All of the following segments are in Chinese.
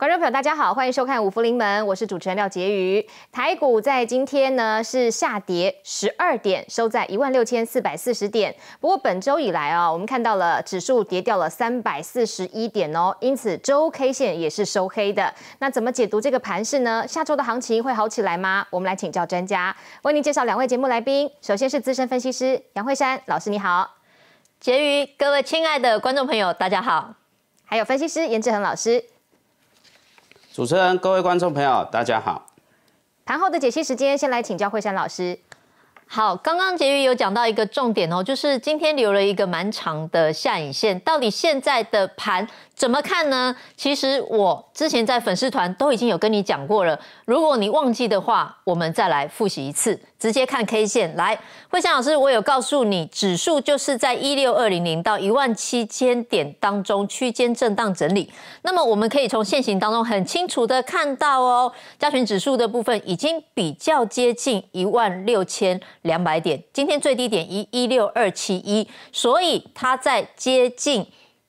观众朋友，大家好，欢迎收看《五福临门》，我是主持人廖婕妤。台股在今天呢是下跌十二点，收在一万六千四百四十点。不过本周以来啊，我们看到了指数跌掉了三百四十一点哦，因此周 K 线也是收黑的。那怎么解读这个盘势呢？下周的行情会好起来吗？我们来请教专家，为您介绍两位节目来宾。首先是资深分析师杨惠山老师，你好，婕妤，各位亲爱的观众朋友，大家好。还有分析师严志恒老师。主持人、各位观众朋友，大家好。盘后的解析时间，先来请教惠山老师。好，刚刚杰宇有讲到一个重点哦，就是今天留了一个蛮长的下影线，到底现在的盘怎么看呢？其实我之前在粉丝团都已经有跟你讲过了，如果你忘记的话，我们再来复习一次，直接看 K 线来。慧香老师，我有告诉你，指数就是在一六二零零到一万七千点当中区间震荡整理，那么我们可以从线形当中很清楚的看到哦，加权指数的部分已经比较接近一万六千。两百点，今天最低点一一六二七一，所以它在接近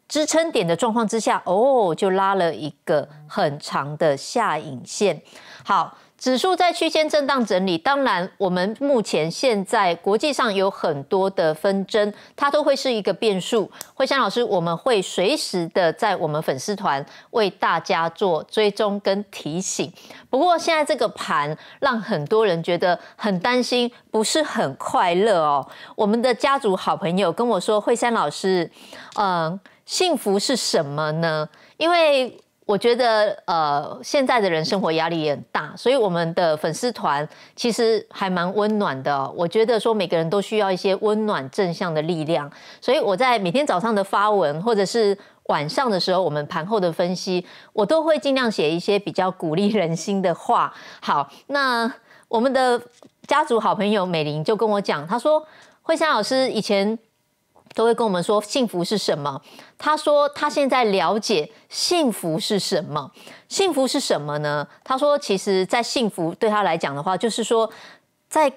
支撑点的状况之下，哦，就拉了一个很长的下影线。好。指数在区间震荡整理，当然我们目前现在国际上有很多的纷争，它都会是一个变数。慧山老师，我们会随时的在我们粉丝团为大家做追踪跟提醒。不过现在这个盘让很多人觉得很担心，不是很快乐哦。我们的家族好朋友跟我说，慧山老师，嗯，幸福是什么呢？因为我觉得，呃，现在的人生活压力也很大，所以我们的粉丝团其实还蛮温暖的。我觉得说每个人都需要一些温暖正向的力量，所以我在每天早上的发文，或者是晚上的时候，我们盘后的分析，我都会尽量写一些比较鼓励人心的话。好，那我们的家族好朋友美玲就跟我讲，她说慧香老师以前。都会跟我们说幸福是什么？他说他现在了解幸福是什么。幸福是什么呢？他说，其实，在幸福对他来讲的话，就是说，在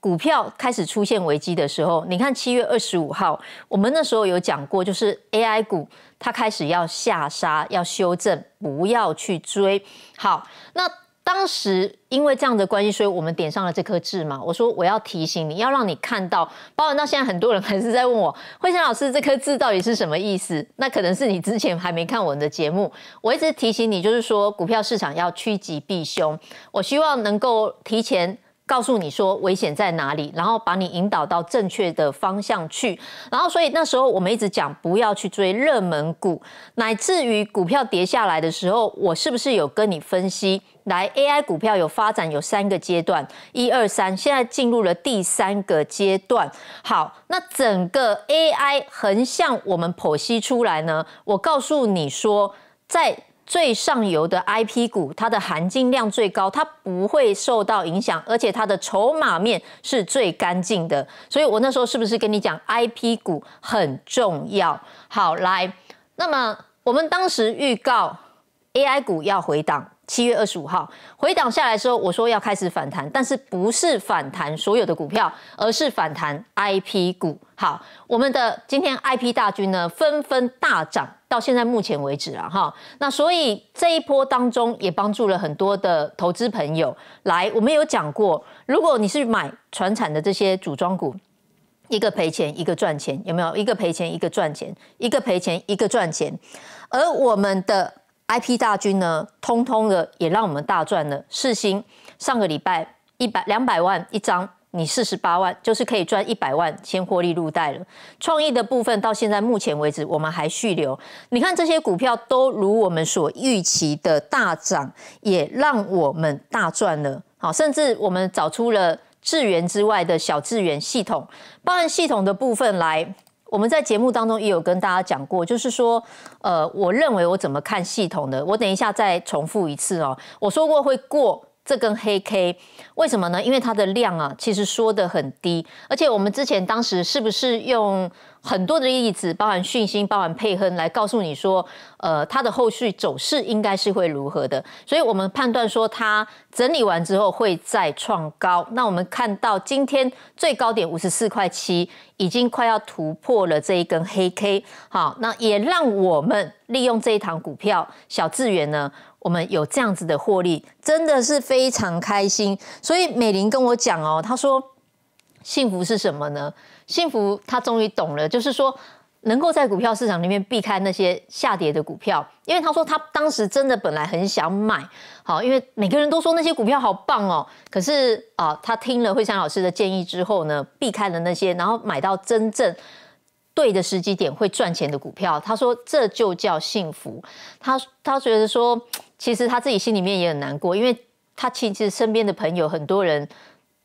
股票开始出现危机的时候，你看七月二十五号，我们那时候有讲过，就是 AI 股它开始要下杀，要修正，不要去追。好，那。当时因为这样的关系，所以我们点上了这颗痣嘛。我说我要提醒你，要让你看到，包含到现在，很多人还是在问我，慧珊老师这颗痣到底是什么意思？那可能是你之前还没看我们的节目。我一直提醒你，就是说股票市场要趋吉避凶，我希望能够提前。告诉你说危险在哪里，然后把你引导到正确的方向去。然后，所以那时候我们一直讲不要去追热门股，乃至于股票跌下来的时候，我是不是有跟你分析？来，AI 股票有发展有三个阶段，一二三，现在进入了第三个阶段。好，那整个 AI 横向我们剖析出来呢，我告诉你说，在。最上游的 IP 股，它的含金量最高，它不会受到影响，而且它的筹码面是最干净的。所以我那时候是不是跟你讲，IP 股很重要？好，来，那么我们当时预告 AI 股要回档，七月二十五号回档下来之后，我说要开始反弹，但是不是反弹所有的股票，而是反弹 IP 股。好，我们的今天 IP 大军呢，纷纷大涨。到现在目前为止啊，哈，那所以这一波当中也帮助了很多的投资朋友来。我们有讲过，如果你是买船产的这些组装股，一个赔钱，一个赚钱，有没有？一个赔钱，一个赚钱，一个赔钱，一个赚钱。而我们的 IP 大军呢，通通的也让我们大赚了。四星上个礼拜一百两百万一张。你四十八万就是可以赚一百万，先获利入贷了。创意的部分到现在目前为止，我们还续留。你看这些股票都如我们所预期的大涨，也让我们大赚了。好，甚至我们找出了智源之外的小智源系统，包含系统的部分来。我们在节目当中也有跟大家讲过，就是说，呃，我认为我怎么看系统的，我等一下再重复一次哦。我说过会过。这根黑 K 为什么呢？因为它的量啊，其实说的很低，而且我们之前当时是不是用很多的例子，包含讯息，包含配亨，来告诉你说，呃，它的后续走势应该是会如何的？所以我们判断说，它整理完之后会再创高。那我们看到今天最高点五十四块七，已经快要突破了这一根黑 K，好，那也让我们利用这一堂股票，小智源呢？我们有这样子的获利，真的是非常开心。所以美玲跟我讲哦，她说幸福是什么呢？幸福，她终于懂了，就是说能够在股票市场里面避开那些下跌的股票，因为她说她当时真的本来很想买，好，因为每个人都说那些股票好棒哦。可是啊，她听了慧山老师的建议之后呢，避开了那些，然后买到真正对的时机点会赚钱的股票。她说这就叫幸福。她她觉得说。其实他自己心里面也很难过，因为他其实身边的朋友很多人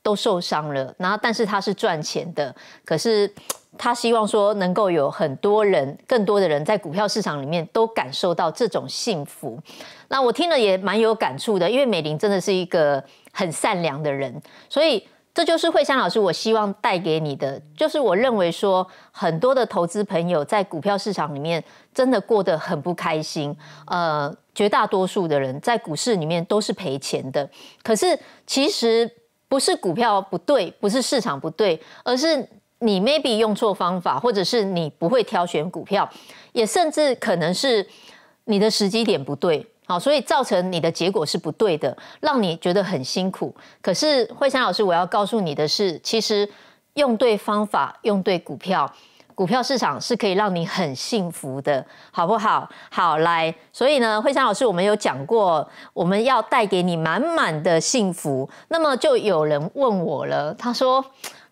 都受伤了，然后但是他是赚钱的，可是他希望说能够有很多人、更多的人在股票市场里面都感受到这种幸福。那我听了也蛮有感触的，因为美玲真的是一个很善良的人，所以这就是慧香老师我希望带给你的，就是我认为说很多的投资朋友在股票市场里面真的过得很不开心，呃。绝大多数的人在股市里面都是赔钱的，可是其实不是股票不对，不是市场不对，而是你 maybe 用错方法，或者是你不会挑选股票，也甚至可能是你的时机点不对，好，所以造成你的结果是不对的，让你觉得很辛苦。可是慧珊老师，我要告诉你的是，其实用对方法，用对股票。股票市场是可以让你很幸福的，好不好？好来，所以呢，慧山老师，我们有讲过，我们要带给你满满的幸福。那么就有人问我了，他说：“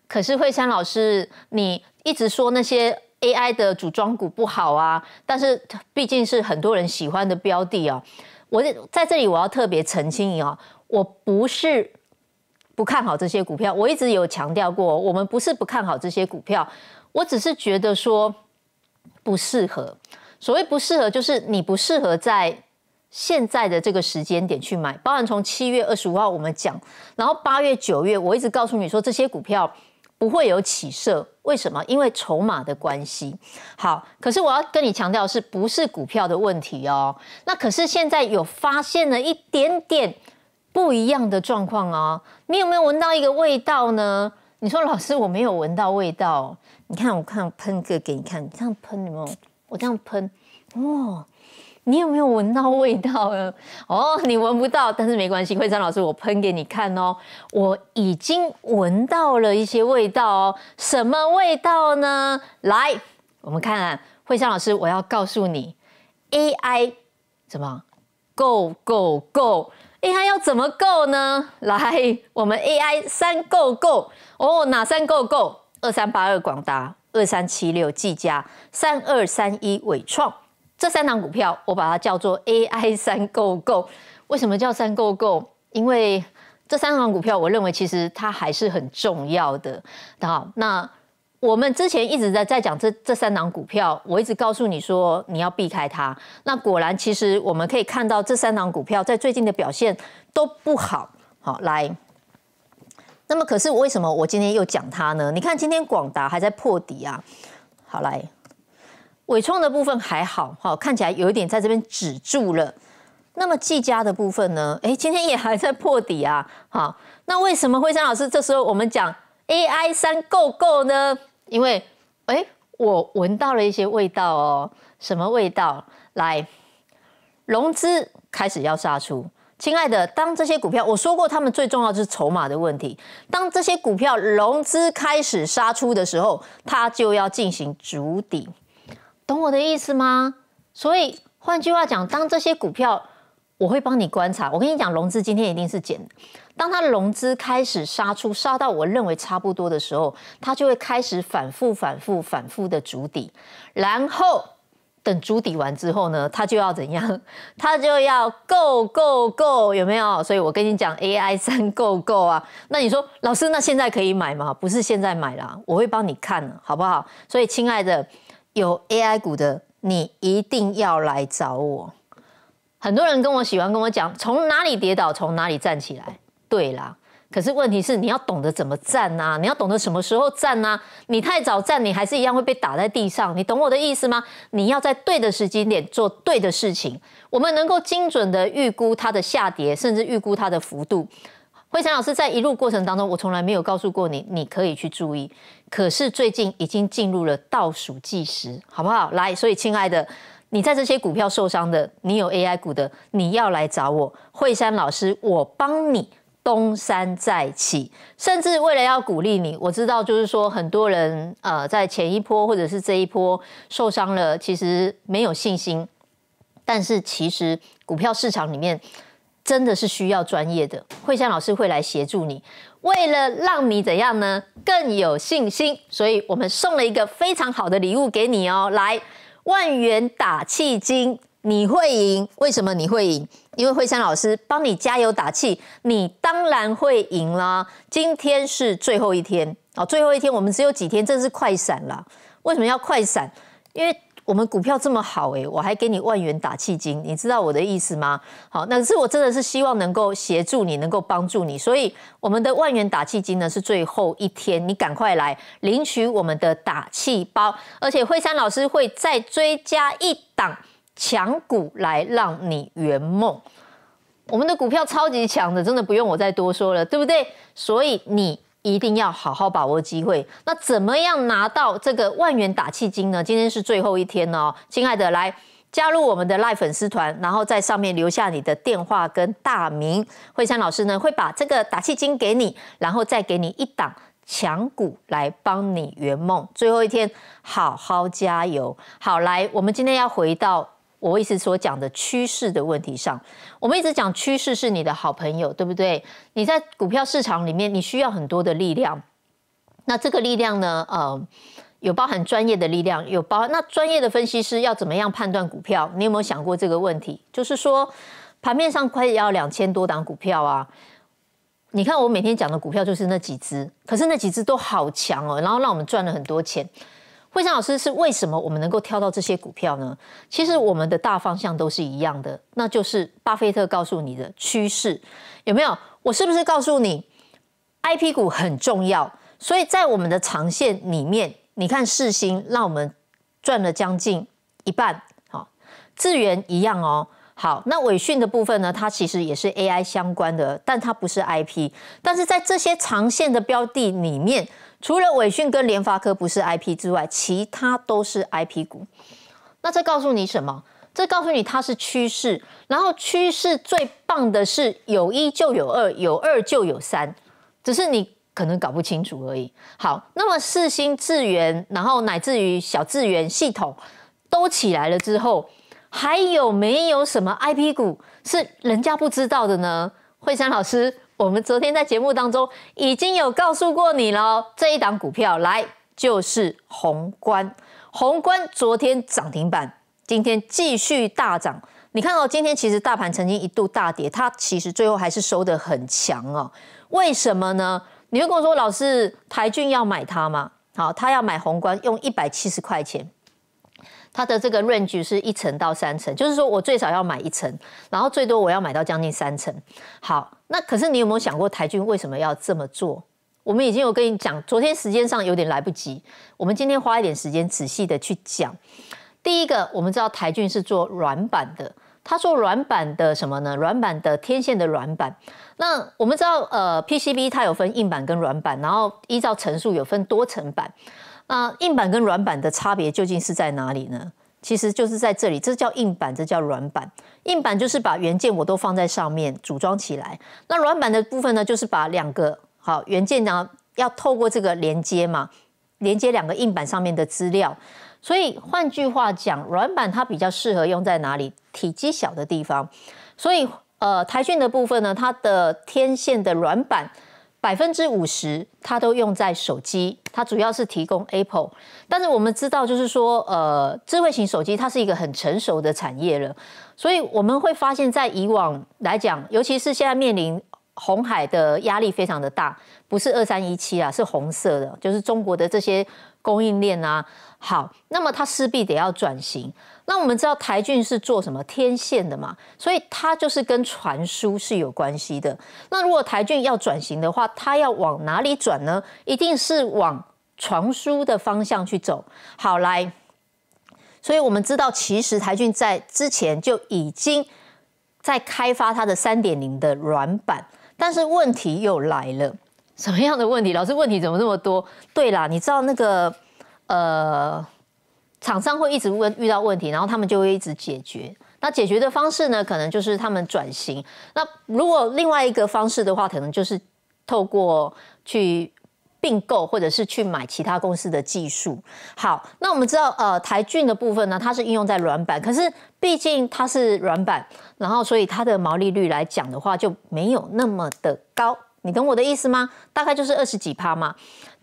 可是慧山老师，你一直说那些 AI 的组装股不好啊，但是毕竟是很多人喜欢的标的哦。我在这里我要特别澄清一哦，我不是。不看好这些股票，我一直有强调过，我们不是不看好这些股票，我只是觉得说不适合。所谓不适合，就是你不适合在现在的这个时间点去买。包含从七月二十五号我们讲，然后八月、九月，我一直告诉你说这些股票不会有起色，为什么？因为筹码的关系。好，可是我要跟你强调，是不是股票的问题哦？那可是现在有发现了一点点。不一样的状况啊。你有没有闻到一个味道呢？你说老师我没有闻到味道。你看，我看喷个给你看，这样喷有没有？我这样喷，哇，你有没有闻到味道呢？哦，你闻不到，但是没关系，惠山老师，我喷给你看哦，我已经闻到了一些味道哦。什么味道呢？来，我们看惠山老师，我要告诉你，AI 什么 Go Go Go。AI 要怎么够呢？来，我们 AI 三够够哦，哪三够够？二三八二广达，二三七六技嘉，三二三一伟创，这三档股票我把它叫做 AI 三够够。为什么叫三够够？因为这三档股票，我认为其实它还是很重要的。好，那。我们之前一直在在讲这这三档股票，我一直告诉你说你要避开它。那果然，其实我们可以看到这三档股票在最近的表现都不好。好来，那么可是为什么我今天又讲它呢？你看今天广达还在破底啊。好来，伟创的部分还好，好看起来有一点在这边止住了。那么技嘉的部分呢？哎，今天也还在破底啊。好，那为什么辉山老师这时候我们讲 AI 三够够呢？因为，哎，我闻到了一些味道哦，什么味道？来，融资开始要杀出，亲爱的，当这些股票，我说过，他们最重要就是筹码的问题。当这些股票融资开始杀出的时候，它就要进行筑底，懂我的意思吗？所以，换句话讲，当这些股票。我会帮你观察。我跟你讲，融资今天一定是减的。当它融资开始杀出，杀到我认为差不多的时候，它就会开始反复、反复、反复的筑底。然后等筑底完之后呢，它就要怎样？它就要 go go go，有没有？所以我跟你讲，AI 三 go go 啊。那你说，老师，那现在可以买吗？不是现在买啦，我会帮你看，好不好？所以，亲爱的，有 AI 股的，你一定要来找我。很多人跟我喜欢跟我讲，从哪里跌倒，从哪里站起来，对啦。可是问题是，你要懂得怎么站啊？你要懂得什么时候站啊？你太早站，你还是一样会被打在地上。你懂我的意思吗？你要在对的时间点做对的事情。我们能够精准的预估它的下跌，甚至预估它的幅度。辉诚老师在一路过程当中，我从来没有告诉过你，你可以去注意。可是最近已经进入了倒数计时，好不好？来，所以亲爱的。你在这些股票受伤的，你有 AI 股的，你要来找我，惠山老师，我帮你东山再起。甚至为了要鼓励你，我知道就是说很多人呃在前一波或者是这一波受伤了，其实没有信心。但是其实股票市场里面真的是需要专业的，慧山老师会来协助你，为了让你怎样呢更有信心，所以我们送了一个非常好的礼物给你哦，来。万元打气金，你会赢？为什么你会赢？因为慧山老师帮你加油打气，你当然会赢啦！今天是最后一天，哦，最后一天，我们只有几天，这是快闪了。为什么要快闪？因为。我们股票这么好诶，我还给你万元打气金，你知道我的意思吗？好，那是我真的是希望能够协助你，能够帮助你，所以我们的万元打气金呢是最后一天，你赶快来领取我们的打气包，而且惠珊老师会再追加一档强股来让你圆梦。我们的股票超级强的，真的不用我再多说了，对不对？所以你。一定要好好把握机会。那怎么样拿到这个万元打气金呢？今天是最后一天哦，亲爱的，来加入我们的 Live 粉丝团，然后在上面留下你的电话跟大名，惠珊老师呢会把这个打气金给你，然后再给你一档强股来帮你圆梦。最后一天，好好加油！好，来，我们今天要回到。我一直所讲的趋势的问题上，我们一直讲趋势是你的好朋友，对不对？你在股票市场里面，你需要很多的力量。那这个力量呢？呃，有包含专业的力量，有包。那专业的分析师要怎么样判断股票？你有没有想过这个问题？就是说，盘面上快要两千多档股票啊！你看我每天讲的股票就是那几只，可是那几只都好强哦，然后让我们赚了很多钱。慧珊老师是为什么我们能够挑到这些股票呢？其实我们的大方向都是一样的，那就是巴菲特告诉你的趋势，有没有？我是不是告诉你，IP 股很重要？所以在我们的长线里面，你看世星让我们赚了将近一半，好，智源一样哦。好，那伟讯的部分呢？它其实也是 AI 相关的，但它不是 IP。但是在这些长线的标的里面。除了伟讯跟联发科不是 IP 之外，其他都是 IP 股。那这告诉你什么？这告诉你它是趋势。然后趋势最棒的是有一就有二，有二就有三，只是你可能搞不清楚而已。好，那么四星智源，然后乃至于小智源系统都起来了之后，还有没有什么 IP 股是人家不知道的呢？惠山老师。我们昨天在节目当中已经有告诉过你了，这一档股票来就是宏观，宏观昨天涨停板，今天继续大涨。你看哦，今天其实大盘曾经一度大跌，它其实最后还是收的很强哦。为什么呢？你会跟我说，老师台俊要买它吗？好，他要买宏观，用一百七十块钱。它的这个 range 是一层到三层，就是说我最少要买一层，然后最多我要买到将近三层。好，那可是你有没有想过台骏为什么要这么做？我们已经有跟你讲，昨天时间上有点来不及，我们今天花一点时间仔细的去讲。第一个，我们知道台骏是做软板的，它做软板的什么呢？软板的天线的软板。那我们知道，呃，PCB 它有分硬板跟软板，然后依照层数有分多层板。那硬板跟软板的差别究竟是在哪里呢？其实就是在这里，这叫硬板，这叫软板。硬板就是把原件我都放在上面组装起来，那软板的部分呢，就是把两个好原件呢要透过这个连接嘛，连接两个硬板上面的资料。所以换句话讲，软板它比较适合用在哪里？体积小的地方。所以呃，台讯的部分呢，它的天线的软板。百分之五十，它都用在手机，它主要是提供 Apple。但是我们知道，就是说，呃，智慧型手机它是一个很成熟的产业了，所以我们会发现，在以往来讲，尤其是现在面临红海的压力非常的大，不是二三一七啊，是红色的，就是中国的这些供应链啊，好，那么它势必得要转型。那我们知道台俊是做什么天线的嘛，所以它就是跟传输是有关系的。那如果台俊要转型的话，它要往哪里转呢？一定是往传输的方向去走。好，来，所以我们知道，其实台俊在之前就已经在开发它的三点零的软板，但是问题又来了，什么样的问题？老师问题怎么这么多？对啦，你知道那个呃。厂商会一直问遇到问题，然后他们就会一直解决。那解决的方式呢？可能就是他们转型。那如果另外一个方式的话，可能就是透过去并购，或者是去买其他公司的技术。好，那我们知道，呃，台骏的部分呢，它是应用在软板，可是毕竟它是软板，然后所以它的毛利率来讲的话就没有那么的高。你懂我的意思吗？大概就是二十几趴嘛。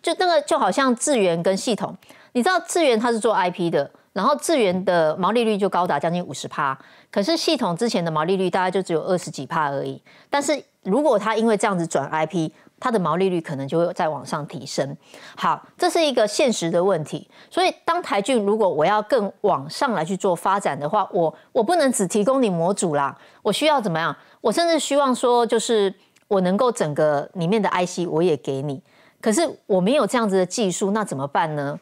就那个就好像智源跟系统。你知道智源它是做 IP 的，然后智源的毛利率就高达将近五十帕，可是系统之前的毛利率大概就只有二十几帕而已。但是如果它因为这样子转 IP，它的毛利率可能就会再往上提升。好，这是一个现实的问题。所以，当台骏如果我要更往上来去做发展的话，我我不能只提供你模组啦，我需要怎么样？我甚至希望说，就是我能够整个里面的 IC 我也给你。可是我没有这样子的技术，那怎么办呢？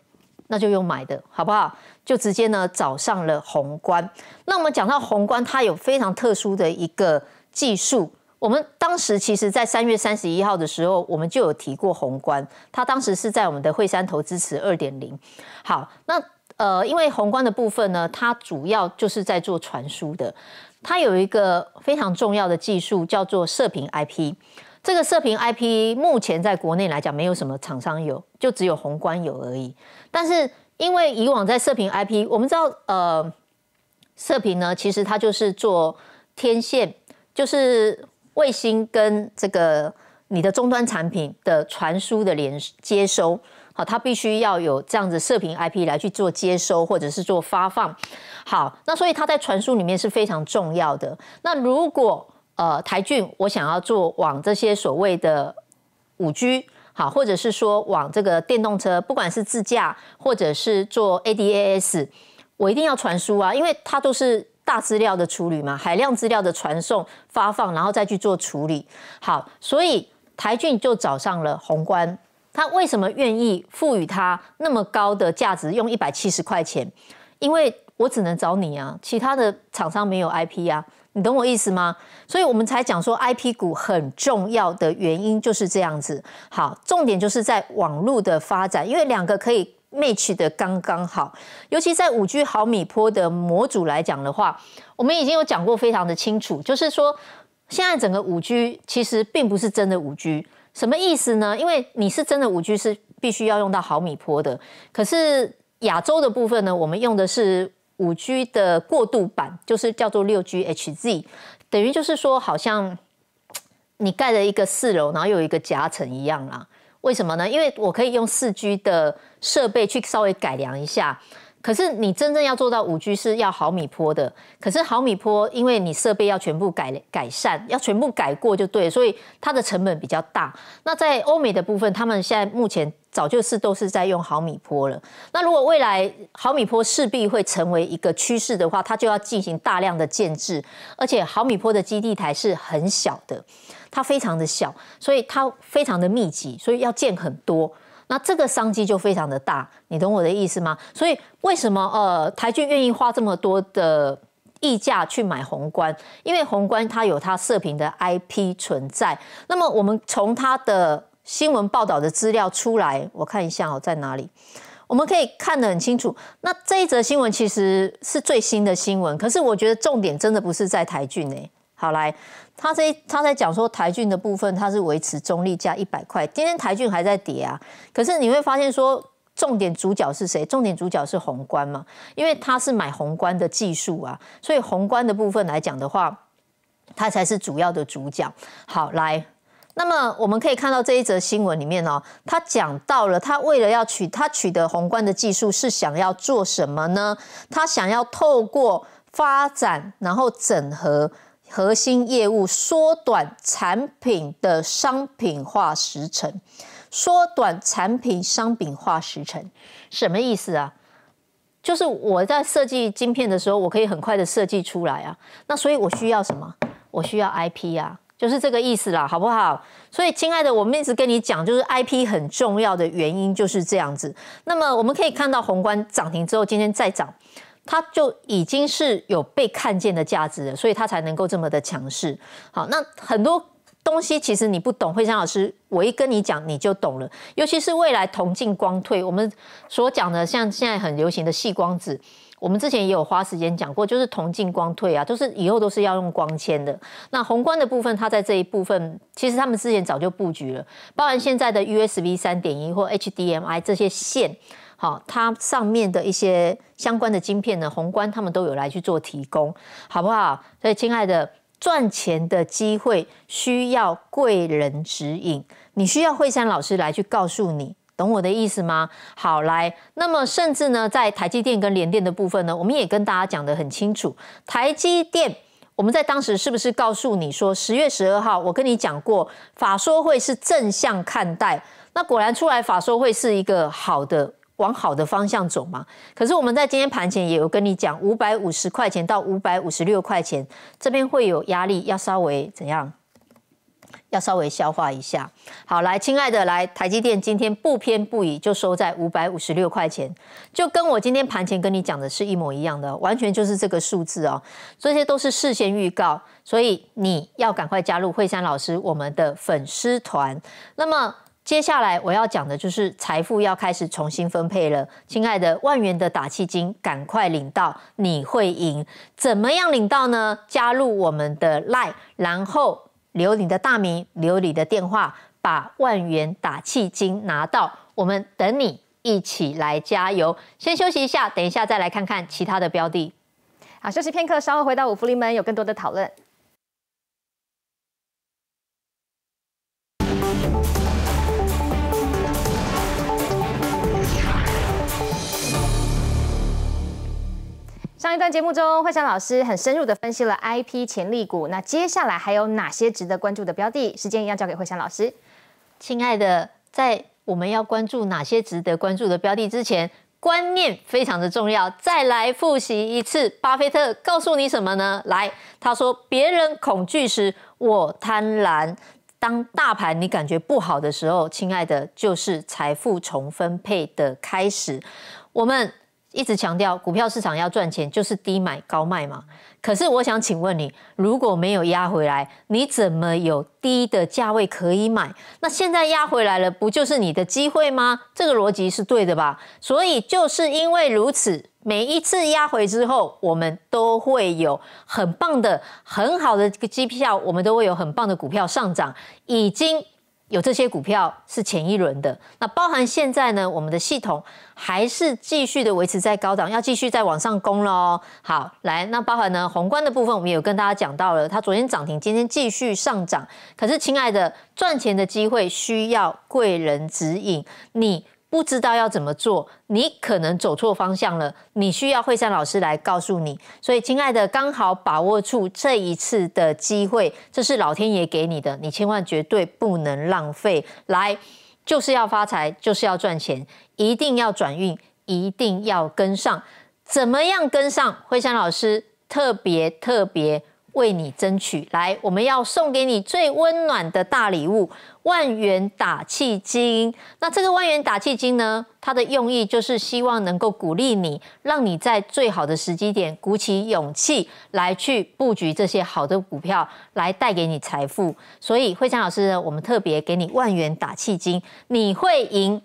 那就用买的好不好？就直接呢找上了宏观。那我们讲到宏观，它有非常特殊的一个技术。我们当时其实在三月三十一号的时候，我们就有提过宏观。它当时是在我们的惠山投资池二点零。好，那呃，因为宏观的部分呢，它主要就是在做传输的。它有一个非常重要的技术叫做射频 IP。这个射频 IP 目前在国内来讲，没有什么厂商有，就只有宏观有而已。但是因为以往在射频 IP，我们知道，呃，射频呢，其实它就是做天线，就是卫星跟这个你的终端产品的传输的连接收。好，它必须要有这样子射频 IP 来去做接收或者是做发放。好，那所以它在传输里面是非常重要的。那如果呃，台郡，我想要做往这些所谓的五 G，好，或者是说往这个电动车，不管是自驾或者是做 ADAS，我一定要传输啊，因为它都是大资料的处理嘛，海量资料的传送、发放，然后再去做处理。好，所以台俊就找上了宏观，他为什么愿意赋予他那么高的价值，用一百七十块钱？因为我只能找你啊，其他的厂商没有 IP 呀，你懂我意思吗？所以我们才讲说 IP 股很重要的原因就是这样子。好，重点就是在网络的发展，因为两个可以 match 的刚刚好，尤其在五 G 毫米波的模组来讲的话，我们已经有讲过非常的清楚，就是说现在整个五 G 其实并不是真的五 G，什么意思呢？因为你是真的五 G 是必须要用到毫米波的，可是亚洲的部分呢，我们用的是。五 G 的过渡版就是叫做六 GHz，等于就是说，好像 你盖了一个四楼，然后有一个夹层一样啦。为什么呢？因为我可以用四 G 的设备去稍微改良一下。可是你真正要做到五 G 是要毫米波的，可是毫米波因为你设备要全部改改善，要全部改过就对，所以它的成本比较大。那在欧美的部分，他们现在目前早就是都是在用毫米波了。那如果未来毫米波势必会成为一个趋势的话，它就要进行大量的建制，而且毫米波的基地台是很小的，它非常的小，所以它非常的密集，所以要建很多。那这个商机就非常的大，你懂我的意思吗？所以为什么呃台骏愿意花这么多的溢价去买宏观？因为宏观它有它射频的 IP 存在。那么我们从它的新闻报道的资料出来，我看一下哦在哪里，我们可以看得很清楚。那这一则新闻其实是最新的新闻，可是我觉得重点真的不是在台骏呢。好来，他在他在讲说台郡的部分，它是维持中立价一百块。今天台郡还在跌啊，可是你会发现说，重点主角是谁？重点主角是宏观嘛，因为他是买宏观的技术啊，所以宏观的部分来讲的话，它才是主要的主角。好来，那么我们可以看到这一则新闻里面哦，他讲到了，他为了要取他取得宏观的技术，是想要做什么呢？他想要透过发展，然后整合。核心业务缩短产品的商品化时程，缩短产品商品化时程，什么意思啊？就是我在设计晶片的时候，我可以很快的设计出来啊。那所以我需要什么？我需要 IP 啊，就是这个意思啦，好不好？所以亲爱的，我们一直跟你讲，就是 IP 很重要的原因就是这样子。那么我们可以看到宏观涨停之后，今天再涨。它就已经是有被看见的价值了，所以它才能够这么的强势。好，那很多东西其实你不懂，慧珊老师我一跟你讲你就懂了。尤其是未来铜镜光退，我们所讲的像现在很流行的细光子，我们之前也有花时间讲过，就是铜镜光退啊，都是以后都是要用光纤的。那宏观的部分，它在这一部分其实他们之前早就布局了，包含现在的 USB 三点一或 HDMI 这些线。好，它上面的一些相关的晶片呢，宏观他们都有来去做提供，好不好？所以，亲爱的，赚钱的机会需要贵人指引，你需要惠山老师来去告诉你，懂我的意思吗？好，来，那么甚至呢，在台积电跟联电的部分呢，我们也跟大家讲得很清楚，台积电，我们在当时是不是告诉你说，十月十二号，我跟你讲过，法说会是正向看待，那果然出来法说会是一个好的。往好的方向走嘛？可是我们在今天盘前也有跟你讲，五百五十块钱到五百五十六块钱这边会有压力，要稍微怎样？要稍微消化一下。好，来，亲爱的，来，台积电今天不偏不倚就收在五百五十六块钱，就跟我今天盘前跟你讲的是一模一样的，完全就是这个数字哦。这些都是事先预告，所以你要赶快加入慧山老师我们的粉丝团。那么。接下来我要讲的就是财富要开始重新分配了，亲爱的，万元的打气金赶快领到，你会赢，怎么样领到呢？加入我们的 LINE，然后留你的大名，留你的电话，把万元打气金拿到，我们等你一起来加油。先休息一下，等一下再来看看其他的标的。好，休息片刻，稍后回到五福临门有更多的讨论。上一段节目中，慧香老师很深入的分析了 IP 潜力股。那接下来还有哪些值得关注的标的？时间一样交给慧香老师。亲爱的，在我们要关注哪些值得关注的标的之前，观念非常的重要。再来复习一次，巴菲特告诉你什么呢？来，他说：“别人恐惧时，我贪婪。”当大盘你感觉不好的时候，亲爱的，就是财富重分配的开始。我们。一直强调股票市场要赚钱就是低买高卖嘛。可是我想请问你，如果没有压回来，你怎么有低的价位可以买？那现在压回来了，不就是你的机会吗？这个逻辑是对的吧？所以就是因为如此，每一次压回之后，我们都会有很棒的、很好的这个机票，我们都会有很棒的股票上涨，已经。有这些股票是前一轮的，那包含现在呢？我们的系统还是继续的维持在高档，要继续再往上攻喽。好，来，那包含呢宏观的部分，我们有跟大家讲到了，它昨天涨停，今天继续上涨。可是，亲爱的，赚钱的机会需要贵人指引，你。不知道要怎么做，你可能走错方向了。你需要惠山老师来告诉你。所以，亲爱的，刚好把握住这一次的机会，这是老天爷给你的，你千万绝对不能浪费。来，就是要发财，就是要赚钱，一定要转运，一定要跟上。怎么样跟上？惠山老师特别特别。为你争取来，我们要送给你最温暖的大礼物——万元打气金。那这个万元打气金呢？它的用意就是希望能够鼓励你，让你在最好的时机点鼓起勇气来去布局这些好的股票，来带给你财富。所以慧强老师呢，我们特别给你万元打气金，你会赢，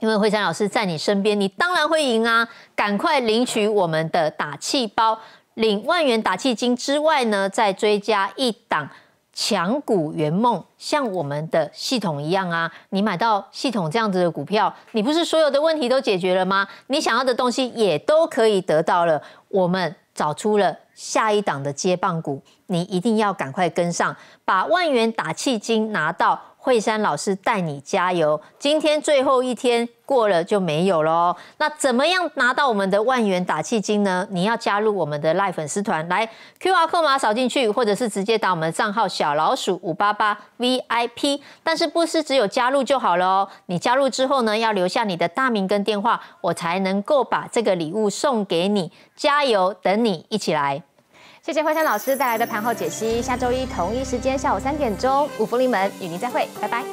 因为慧强老师在你身边，你当然会赢啊！赶快领取我们的打气包。领万元打气金之外呢，再追加一档强股圆梦，像我们的系统一样啊，你买到系统这样子的股票，你不是所有的问题都解决了吗？你想要的东西也都可以得到了。我们找出了。下一档的接棒股，你一定要赶快跟上，把万元打气金拿到。惠山老师带你加油，今天最后一天过了就没有喽。那怎么样拿到我们的万元打气金呢？你要加入我们的赖粉丝团，来 Q R 码扫进去，或者是直接打我们的账号小老鼠五八八 V I P。但是不是只有加入就好了哦？你加入之后呢，要留下你的大名跟电话，我才能够把这个礼物送给你。加油，等你一起来。谢谢花山老师带来的盘后解析。下周一同一时间下午三点钟，五福临门与您再会，拜拜。